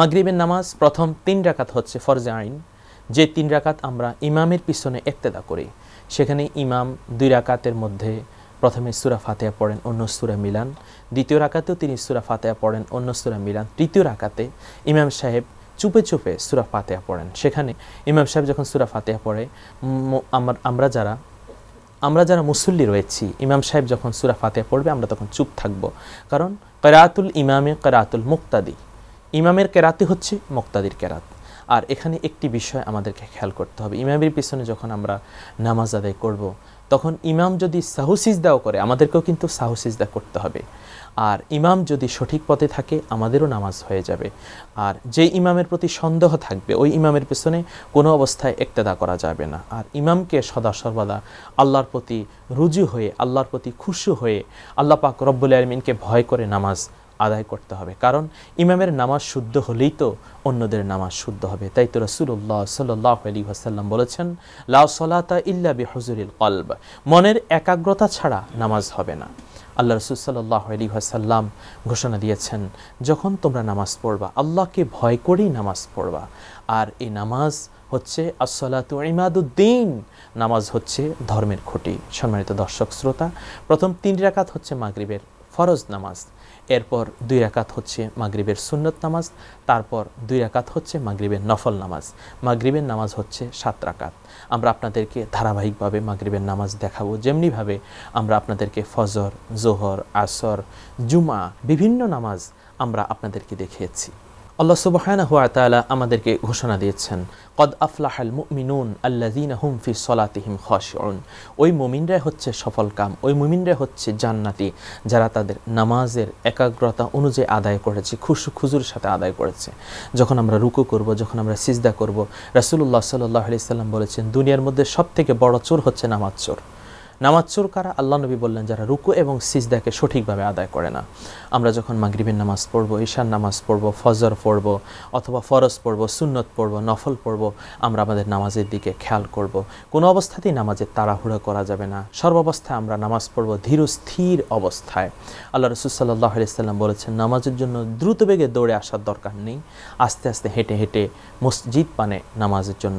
মাগরিবের নামাজ প্রথম তিন রাকাত হচ্ছে ফরজে আইন যে তিন রাকাত আমরা ইমামের পিছনে একতেদা করি সেখানে ইমাম দুই রাকাতের মধ্যে প্রথমে সুরা ফাতেহা পড়েন অন্য সুরা মিলান দ্বিতীয় রাকাতেও তিনি সুরা ফাতেহা পড়েন অন্য সুরা মিলান তৃতীয় রাকাতে ইমাম সাহেব চুপে চুপে সুরা ফাতেহা পড়েন সেখানে ইমাম সাহেব যখন সুরা ফাতেহা পড়ে আমার আমরা যারা আমরা যারা মুসল্লি রয়েছি ইমাম সাহেব যখন সুরা ফাতেহা পড়বে আমরা তখন চুপ থাকব কারণ করাতুল ইমামে করাতুল মুক্তাদি ইমামের কেরাতই হচ্ছে মোক্তাদির কেরাত আর এখানে একটি বিষয় আমাদেরকে খেয়াল করতে হবে ইমামের পিছনে যখন আমরা নামাজ আদায় করব। তখন ইমাম যদি সাহসিজদাও করে আমাদেরকেও কিন্তু সাহসিজদা করতে হবে আর ইমাম যদি সঠিক পথে থাকে আমাদেরও নামাজ হয়ে যাবে আর যে ইমামের প্রতি সন্দেহ থাকবে ওই ইমামের পেছনে কোনো অবস্থায় একতেদা করা যাবে না আর ইমামকে সদা সর্বদা আল্লাহর প্রতি রুজু হয়ে আল্লাহর প্রতি খুশু হয়ে আল্লাহ পাক রব্বুল আলমিনকে ভয় করে নামাজ আদায় করতে হবে কারণ ইমামের নামাজ শুদ্ধ হলেই তো অন্যদের নামাজ শুদ্ধ হবে তাই তো রসুল্লাহ সাল্লাহ আলী আসাল্লাম বলেছেন লাউ ইল্লা বি হজুরিল কলব মনের একাগ্রতা ছাড়া নামাজ হবে না আল্লাহ রসুল সাল্লাহ আলী আসাল্লাম ঘোষণা দিয়েছেন যখন তোমরা নামাজ পড়বা আল্লাহকে ভয় করেই নামাজ পড়বা আর এই নামাজ হচ্ছে আসলাত ইমাদুদ্দিন নামাজ হচ্ছে ধর্মের খুঁটি সম্মানিত দর্শক শ্রোতা প্রথম তিন রাকাত হচ্ছে মাগরিবের ফরজ নামাজ এরপর দুই রাকাত হচ্ছে মাগরিবের সুন্নত নামাজ তারপর দুই রাকাত হচ্ছে মাগরিবের নফল নামাজ মাগরিবের নামাজ হচ্ছে সাত রাকাত আমরা আপনাদেরকে ধারাবাহিকভাবে মাগরিবের নামাজ দেখাবো যেমনিভাবে আমরা আপনাদেরকে ফজর জোহর আসর জুমা বিভিন্ন নামাজ আমরা আপনাদেরকে দেখিয়েছি আল্লাহ সুবাহানা হুয়া তালা আমাদেরকে ঘোষণা দিয়েছেন কদ আফলাহাল মুমিনুন আল্লাদিন হুম ফি সলাতিহিম খশন ওই মুমিনরাই হচ্ছে সফল কাম ওই মুমিনরাই হচ্ছে জান্নাতি যারা তাদের নামাজের একাগ্রতা অনুযায়ী আদায় করেছে খুশু খুজুর সাথে আদায় করেছে যখন আমরা রুকু করব যখন আমরা সিজদা করব রাসুল্লাহ সাল্লি সাল্লাম বলেছেন দুনিয়ার মধ্যে সবথেকে বড় চোর হচ্ছে নামাজ চোর নামাজ চোর কারা আল্লাহ নবী বললেন যারা রুকু এবং সিজদাকে সঠিকভাবে আদায় করে না আমরা যখন মাগরিবের নামাজ পড়ব ঈশান নামাজ পড়ব ফজর পড়ব অথবা ফরজ পড়ব সুন্নত পড়ব নফল পড়ব আমরা আমাদের নামাজের দিকে খেয়াল করব কোনো অবস্থাতেই নামাজের তাড়াহুড়ো করা যাবে না সর্বাবস্থায় আমরা নামাজ পড়ব ধীর স্থির অবস্থায় আল্লাহ রসুলসাল্লাহ আলিয়াল্লাম বলেছেন নামাজের জন্য দ্রুত বেগে দৌড়ে আসার দরকার নেই আস্তে আস্তে হেঁটে হেঁটে মসজিদ পানে নামাজের জন্য